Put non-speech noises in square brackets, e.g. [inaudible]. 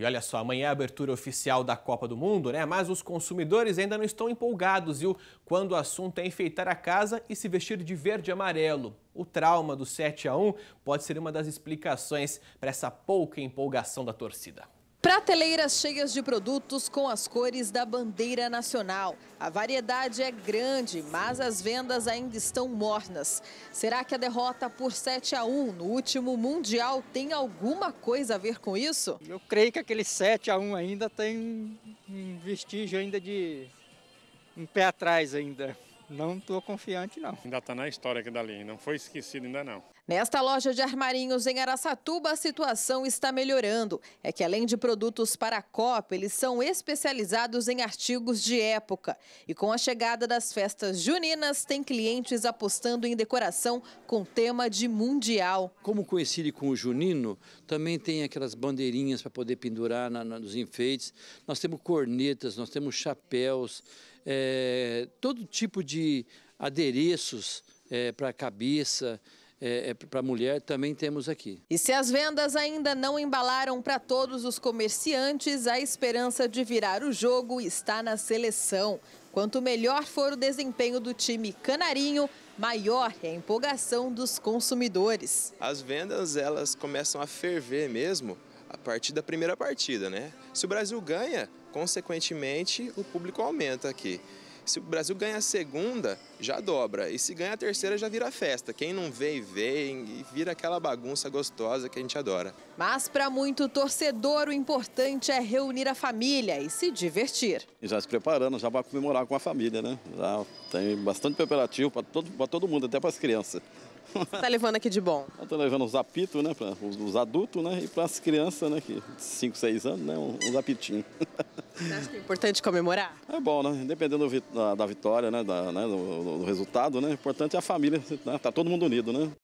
E olha só, amanhã é a abertura oficial da Copa do Mundo, né? Mas os consumidores ainda não estão empolgados, viu? Quando o assunto é enfeitar a casa e se vestir de verde e amarelo. O trauma do 7 a 1 pode ser uma das explicações para essa pouca empolgação da torcida. Prateleiras cheias de produtos com as cores da bandeira nacional. A variedade é grande, mas as vendas ainda estão mornas. Será que a derrota por 7 a 1 no último Mundial tem alguma coisa a ver com isso? Eu creio que aquele 7 a 1 ainda tem um vestígio ainda de um pé atrás ainda. Não estou confiante não. Ainda está na história aqui dali, não foi esquecido ainda não. Nesta loja de armarinhos em Araçatuba, a situação está melhorando. É que além de produtos para a Copa, eles são especializados em artigos de época. E com a chegada das festas juninas, tem clientes apostando em decoração com tema de mundial. Como coincide com o junino, também tem aquelas bandeirinhas para poder pendurar na, na, nos enfeites. Nós temos cornetas, nós temos chapéus, é, todo tipo de adereços é, para a cabeça, é, é para a mulher também temos aqui. E se as vendas ainda não embalaram para todos os comerciantes, a esperança de virar o jogo está na seleção. Quanto melhor for o desempenho do time canarinho, maior é a empolgação dos consumidores. As vendas elas começam a ferver mesmo a partir da primeira partida, né? Se o Brasil ganha, consequentemente o público aumenta aqui. Se o Brasil ganha a segunda, já dobra. E se ganha a terceira, já vira festa. Quem não vê e vê e vira aquela bagunça gostosa que a gente adora. Mas para muito torcedor, o importante é reunir a família e se divertir. E já se preparando, já para comemorar com a família, né? Já tem bastante preparativo para todo, todo mundo, até para as crianças. Você tá levando aqui de bom? Estou levando os apitos, né? Para os adultos, né? E para as crianças, né? Que 5, 6 anos, né? Uns apitinhos. [laughs] Você acha que é importante comemorar? É bom, né? Dependendo da, da vitória, né? Da, né? Do, do, do, resultado, né? O importante é a família, né? tá todo mundo unido, né?